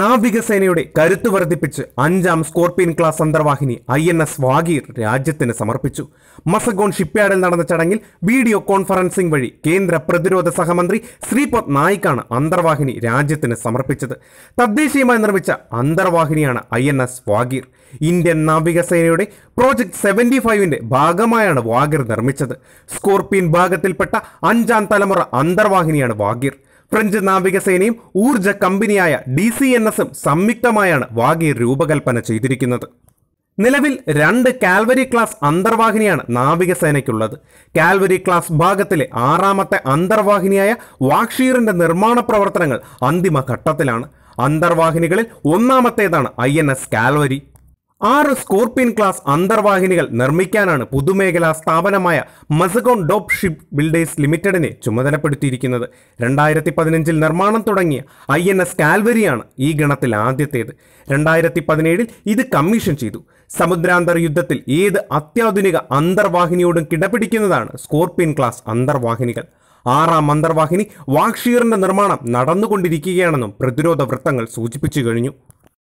നാവികസേനയുടെ കരുത്തു വർദ്ധിപ്പിച്ച് അഞ്ചാം സ്കോർപിയൻ ക്ലാസ് അന്തർവാഹിനി ഐ എൻ എസ് വാഗീർ രാജ്യത്തിന് സമർപ്പിച്ചു മസഗോൺ ഷിപ്പ്യാർഡിൽ നടന്ന ചടങ്ങിൽ വീഡിയോ കോൺഫറൻസിംഗ് വഴി കേന്ദ്ര പ്രതിരോധ സഹമന്ത്രി ശ്രീപദ് നായിക്കാണ് അന്തർവാഹിനി രാജ്യത്തിന് സമർപ്പിച്ചത് തദ്ദേശീയമായി നിർമ്മിച്ച അന്തർവാഹിനിയാണ് I N S Vagir Indian നാവികസേനയുടെ പ്രോജക്ട് സെവന്റി ഫൈവിന്റെ ഭാഗമായാണ് വാഗീർ നിർമ്മിച്ചത് സ്കോർപിയൻ ഭാഗത്തിൽപ്പെട്ട അഞ്ചാം തലമുറ അന്തർവാഹിനിയാണ് വാഗീർ ഫ്രഞ്ച് നാവികസേനയും ഊർജ്ജ കമ്പനിയായ ഡി സി എൻ എസും സംയുക്തമായാണ് വാഗി രൂപകൽപ്പന ചെയ്തിരിക്കുന്നത് നിലവിൽ രണ്ട് കാൽവരി ക്ലാസ് അന്തർവാഹിനിയാണ് നാവികസേനയ്ക്കുള്ളത് കാൽവരി ക്ലാസ് ഭാഗത്തിലെ ആറാമത്തെ അന്തർവാഹിനിയായ വാക്ഷീറിന്റെ നിർമ്മാണ പ്രവർത്തനങ്ങൾ അന്തിമ ഘട്ടത്തിലാണ് അന്തർവാഹിനികളിൽ ഒന്നാമത്തേതാണ് ഐ എൻ എസ് കാൽവരി ആറ് സ്കോർപിയൻ ക്ലാസ് അന്തർവാഹിനികൾ നിർമ്മിക്കാനാണ് പൊതുമേഖലാ സ്ഥാപനമായ മസഗോൺ ഡോപ്പ് ഷിപ്പ് ബിൽഡേഴ്സ് ലിമിറ്റഡിനെ ചുമതലപ്പെടുത്തിയിരിക്കുന്നത് രണ്ടായിരത്തി പതിനഞ്ചിൽ നിർമ്മാണം തുടങ്ങിയ ഐ എൻ എസ് കാൽവരിയാണ് ഈ ഗണത്തിൽ ആദ്യത്തേത് രണ്ടായിരത്തി പതിനേഴിൽ ഇത് കമ്മീഷൻ ചെയ്തു സമുദ്രാന്തർ യുദ്ധത്തിൽ ഏത് അത്യാധുനിക അന്തർവാഹിനിയോടും കിടപിടിക്കുന്നതാണ് സ്കോർപിയൻ ക്ലാസ് അന്തർവാഹിനികൾ ആറാം അന്തർവാഹിനി വാക്ഷീറിന്റെ നിർമ്മാണം നടന്നുകൊണ്ടിരിക്കുകയാണെന്നും പ്രതിരോധ വൃത്തങ്ങൾ സൂചിപ്പിച്ചു കഴിഞ്ഞു